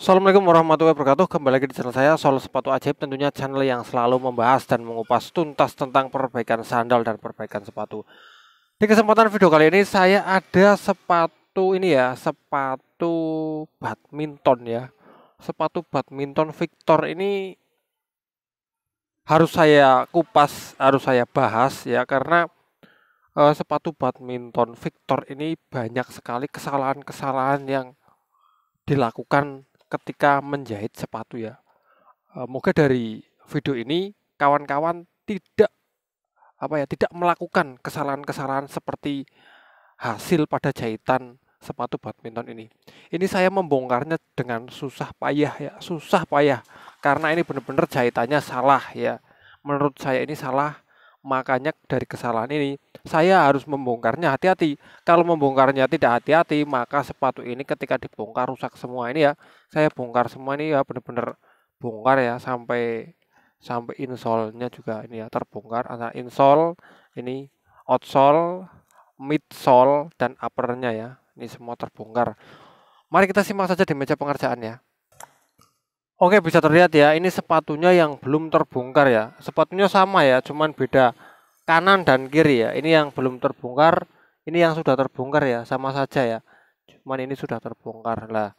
Assalamualaikum warahmatullahi wabarakatuh Kembali lagi di channel saya Soal Sepatu Ajaib Tentunya channel yang selalu membahas dan mengupas tuntas tentang perbaikan sandal dan perbaikan sepatu Di kesempatan video kali ini saya ada sepatu ini ya Sepatu badminton ya Sepatu badminton Victor ini Harus saya kupas, harus saya bahas ya Karena uh, sepatu badminton Victor ini banyak sekali kesalahan-kesalahan yang dilakukan ketika menjahit sepatu ya. Eh, moga dari video ini kawan-kawan tidak apa ya tidak melakukan kesalahan-kesalahan seperti hasil pada jahitan sepatu badminton ini. Ini saya membongkarnya dengan susah payah ya, susah payah karena ini benar-benar jahitannya salah ya. Menurut saya ini salah Makanya dari kesalahan ini saya harus membongkarnya hati-hati. Kalau membongkarnya tidak hati-hati, maka sepatu ini ketika dibongkar rusak semua ini ya. Saya bongkar semua ini ya benar-benar bongkar ya sampai sampai insolnya juga ini ya terbongkar antara insol ini outsole, midsole dan uppernya ya. Ini semua terbongkar. Mari kita simak saja di meja pengerjaan ya. Oke, bisa terlihat ya, ini sepatunya yang belum terbongkar ya. Sepatunya sama ya, cuman beda kanan dan kiri ya. Ini yang belum terbongkar, ini yang sudah terbongkar ya, sama saja ya. Cuman ini sudah terbongkar lah.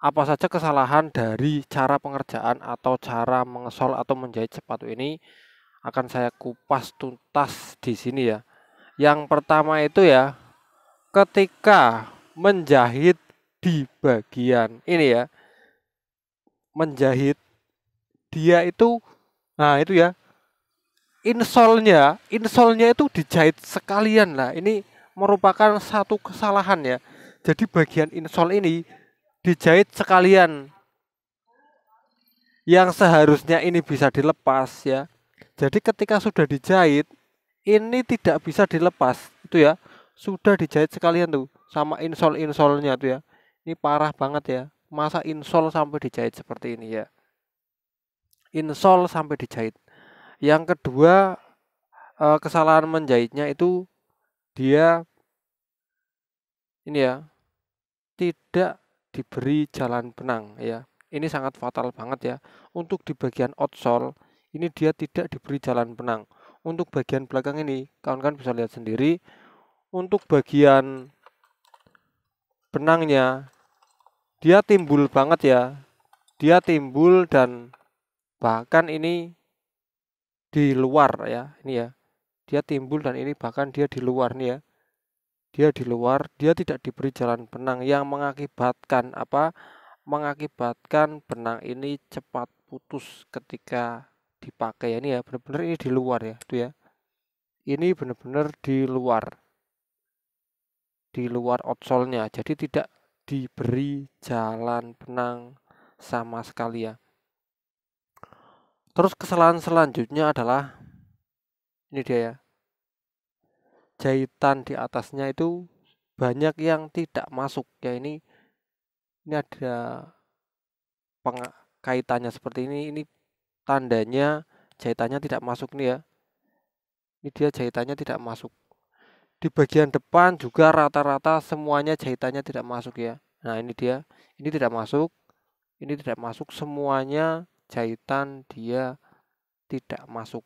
Apa saja kesalahan dari cara pengerjaan atau cara mengesol atau menjahit sepatu ini akan saya kupas tuntas di sini ya. Yang pertama itu ya, ketika menjahit di bagian ini ya menjahit dia itu nah itu ya insolnya insolnya itu dijahit sekalian lah ini merupakan satu kesalahan ya jadi bagian insol ini dijahit sekalian yang seharusnya ini bisa dilepas ya jadi ketika sudah dijahit ini tidak bisa dilepas itu ya sudah dijahit sekalian tuh sama insol insolnya tuh ya ini parah banget ya masa insol sampai dijahit seperti ini ya insol sampai dijahit yang kedua eh, kesalahan menjahitnya itu dia ini ya tidak diberi jalan benang ya ini sangat fatal banget ya untuk di bagian outsole ini dia tidak diberi jalan benang untuk bagian belakang ini kawan-kawan bisa lihat sendiri untuk bagian benangnya dia timbul banget ya dia timbul dan bahkan ini di luar ya ini ya dia timbul dan ini bahkan dia di luar nih ya dia di luar dia tidak diberi jalan benang yang mengakibatkan apa mengakibatkan benang ini cepat putus ketika dipakai ini ya benar-benar ini di luar ya itu ya ini benar-benar di luar di luar outsole-nya jadi tidak diberi jalan penang sama sekali ya. Terus kesalahan selanjutnya adalah ini dia ya. Jahitan di atasnya itu banyak yang tidak masuk ya ini ini ada pengkaitannya seperti ini ini tandanya jahitannya tidak masuk nih ya. Ini dia jahitannya tidak masuk di bagian depan juga rata-rata semuanya jahitannya tidak masuk ya nah ini dia ini tidak masuk ini tidak masuk semuanya jahitan dia tidak masuk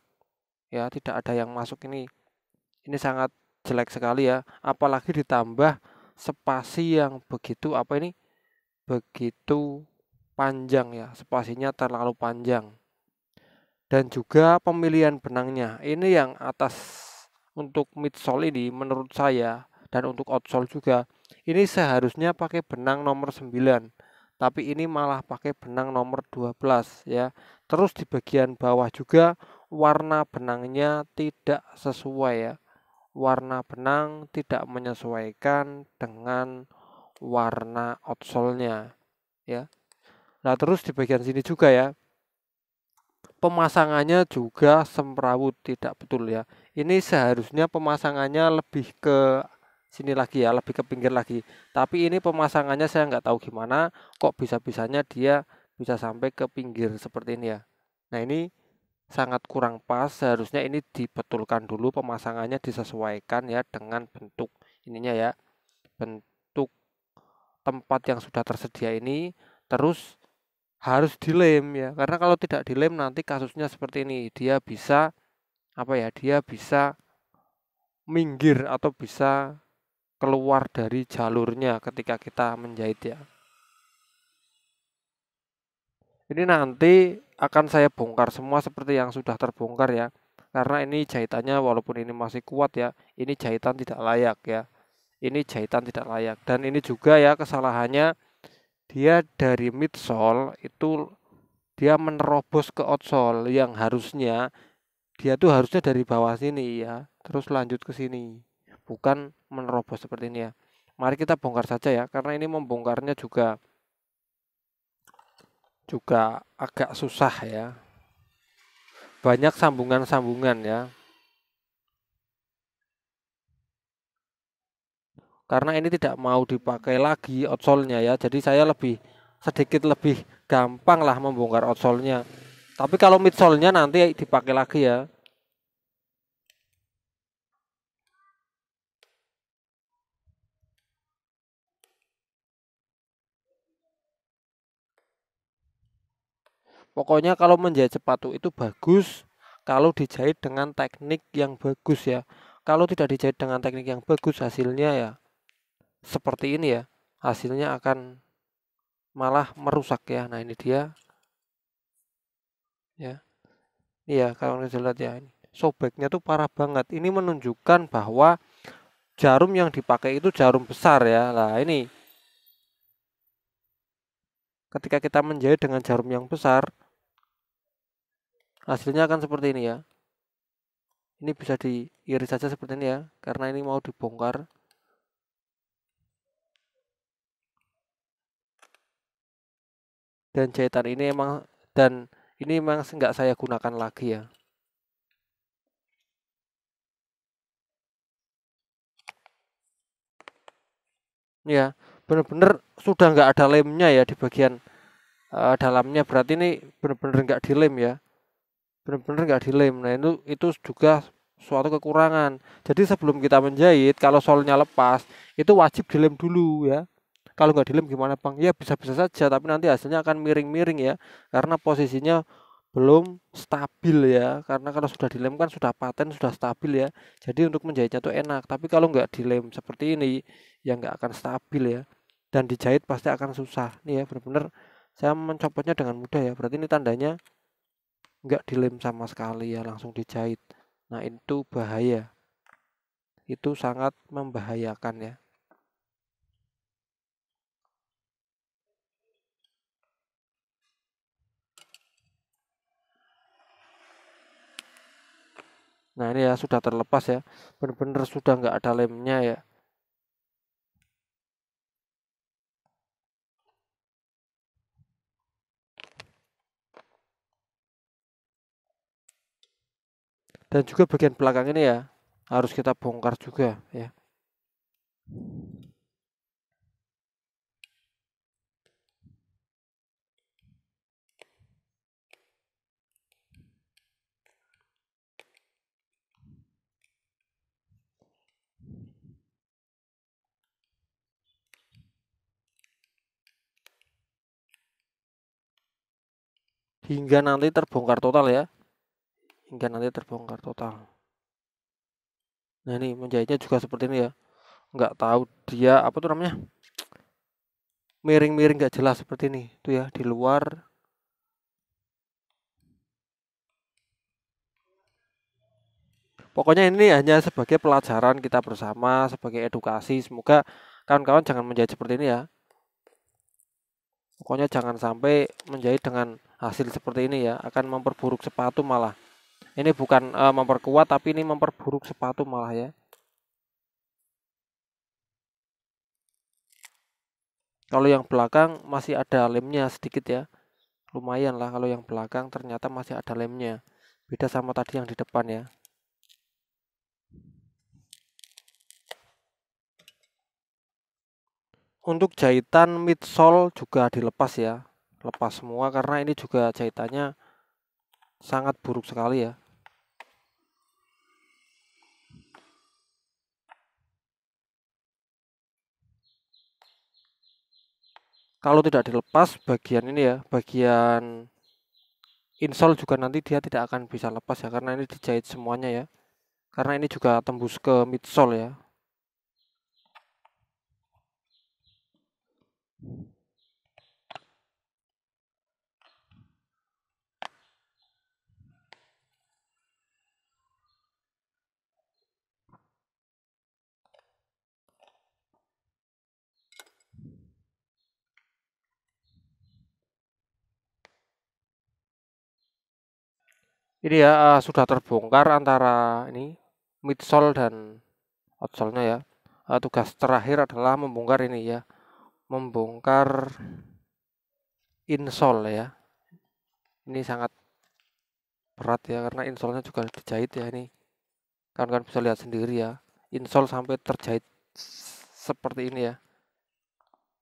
ya tidak ada yang masuk ini ini sangat jelek sekali ya apalagi ditambah spasi yang begitu apa ini begitu panjang ya spasinya terlalu panjang dan juga pemilihan benangnya ini yang atas untuk midsole ini menurut saya dan untuk outsole juga ini seharusnya pakai benang nomor 9 tapi ini malah pakai benang nomor 12 ya terus di bagian bawah juga warna benangnya tidak sesuai ya warna benang tidak menyesuaikan dengan warna outsole-nya ya nah terus di bagian sini juga ya pemasangannya juga semrawut tidak betul ya ini seharusnya pemasangannya lebih ke sini lagi ya lebih ke pinggir lagi tapi ini pemasangannya saya nggak tahu gimana kok bisa-bisanya dia bisa sampai ke pinggir seperti ini ya nah ini sangat kurang pas seharusnya ini dibetulkan dulu pemasangannya disesuaikan ya dengan bentuk ininya ya bentuk tempat yang sudah tersedia ini terus harus dilem ya karena kalau tidak dilem nanti kasusnya seperti ini dia bisa apa ya dia bisa minggir atau bisa keluar dari jalurnya ketika kita menjahit ya. Ini nanti akan saya bongkar semua seperti yang sudah terbongkar ya. Karena ini jahitannya walaupun ini masih kuat ya, ini jahitan tidak layak ya. Ini jahitan tidak layak dan ini juga ya kesalahannya dia dari midsole itu dia menerobos ke outsole yang harusnya dia tuh harusnya dari bawah sini ya terus lanjut ke sini bukan menerobos seperti ini ya mari kita bongkar saja ya karena ini membongkarnya juga juga agak susah ya banyak sambungan-sambungan ya karena ini tidak mau dipakai lagi otsolnya ya jadi saya lebih sedikit lebih gampang lah membongkar otsolnya. Tapi kalau midsole-nya nanti dipakai lagi ya. Pokoknya kalau menjahit sepatu itu bagus kalau dijahit dengan teknik yang bagus ya. Kalau tidak dijahit dengan teknik yang bagus hasilnya ya seperti ini ya. Hasilnya akan malah merusak ya. Nah, ini dia ya iya kalau kita lihat ya ini sobeknya tuh parah banget ini menunjukkan bahwa jarum yang dipakai itu jarum besar ya lah ini ketika kita menjahit dengan jarum yang besar hasilnya akan seperti ini ya ini bisa diiris saja seperti ini ya karena ini mau dibongkar dan jahitan ini emang dan ini memang nggak saya gunakan lagi ya ya benar-benar sudah nggak ada lemnya ya di bagian uh, dalamnya berarti ini benar-benar nggak dilem ya benar-benar nggak dilem nah itu itu juga suatu kekurangan jadi sebelum kita menjahit kalau solnya lepas itu wajib dilem dulu ya kalau nggak dilem gimana bang ya bisa-bisa saja tapi nanti hasilnya akan miring-miring ya karena posisinya belum stabil ya karena kalau sudah dilem kan sudah paten sudah stabil ya jadi untuk menjahitnya itu enak tapi kalau nggak dilem seperti ini ya nggak akan stabil ya dan dijahit pasti akan susah nih ya benar-benar saya mencopotnya dengan mudah ya berarti ini tandanya nggak dilem sama sekali ya langsung dijahit nah itu bahaya itu sangat membahayakan ya nah ini ya sudah terlepas ya bener-bener sudah nggak ada lemnya ya dan juga bagian belakang ini ya harus kita bongkar juga ya hingga nanti terbongkar total ya hingga nanti terbongkar total nah ini menjahitnya juga seperti ini ya nggak tahu dia apa tuh namanya miring-miring nggak jelas seperti ini itu ya di luar pokoknya ini hanya sebagai pelajaran kita bersama sebagai edukasi semoga kawan-kawan jangan menjahit seperti ini ya pokoknya jangan sampai menjahit dengan hasil seperti ini ya akan memperburuk sepatu malah ini bukan uh, memperkuat tapi ini memperburuk sepatu malah ya kalau yang belakang masih ada lemnya sedikit ya lumayan lah kalau yang belakang ternyata masih ada lemnya beda sama tadi yang di depan ya untuk jahitan midsole juga dilepas ya lepas semua karena ini juga jahitannya sangat buruk sekali ya kalau tidak dilepas bagian ini ya bagian insole juga nanti dia tidak akan bisa lepas ya karena ini dijahit semuanya ya karena ini juga tembus ke midsole ya ini ya uh, sudah terbongkar antara ini midsole dan outsole-nya ya. Uh, tugas terakhir adalah membongkar ini ya. Membongkar insole ya. Ini sangat berat ya karena insole-nya juga dijahit ya ini. Kan-kan bisa lihat sendiri ya. Insole sampai terjahit seperti ini ya.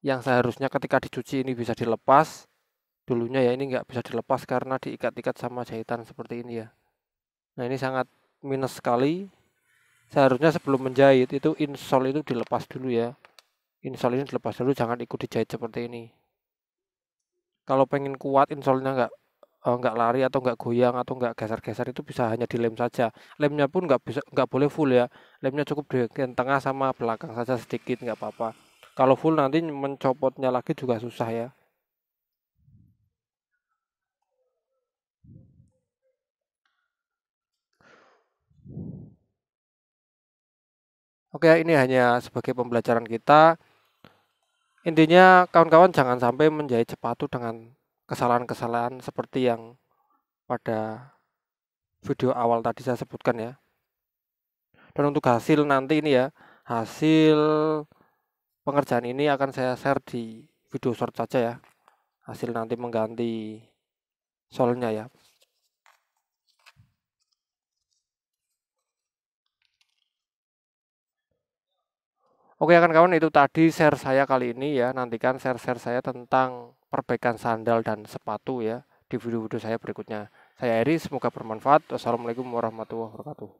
Yang seharusnya ketika dicuci ini bisa dilepas dulunya ya ini nggak bisa dilepas karena diikat-ikat sama jahitan seperti ini ya nah ini sangat minus sekali seharusnya sebelum menjahit itu insol itu dilepas dulu ya insol ini dilepas dulu jangan ikut dijahit seperti ini kalau pengen kuat insolnya nggak eh, nggak lari atau nggak goyang atau nggak geser-geser itu bisa hanya dilem saja lemnya pun nggak bisa nggak boleh full ya lemnya cukup di tengah sama belakang saja sedikit nggak apa-apa kalau full nanti mencopotnya lagi juga susah ya Oke, ini hanya sebagai pembelajaran kita. Intinya kawan-kawan jangan sampai menjahit sepatu dengan kesalahan-kesalahan seperti yang pada video awal tadi saya sebutkan ya. Dan untuk hasil nanti ini ya, hasil pengerjaan ini akan saya share di video short saja ya. Hasil nanti mengganti solnya ya. Oke kan kawan itu tadi share saya kali ini ya. Nantikan share-share saya tentang perbaikan sandal dan sepatu ya di video-video saya berikutnya. Saya Eri, semoga bermanfaat. Wassalamualaikum warahmatullahi wabarakatuh.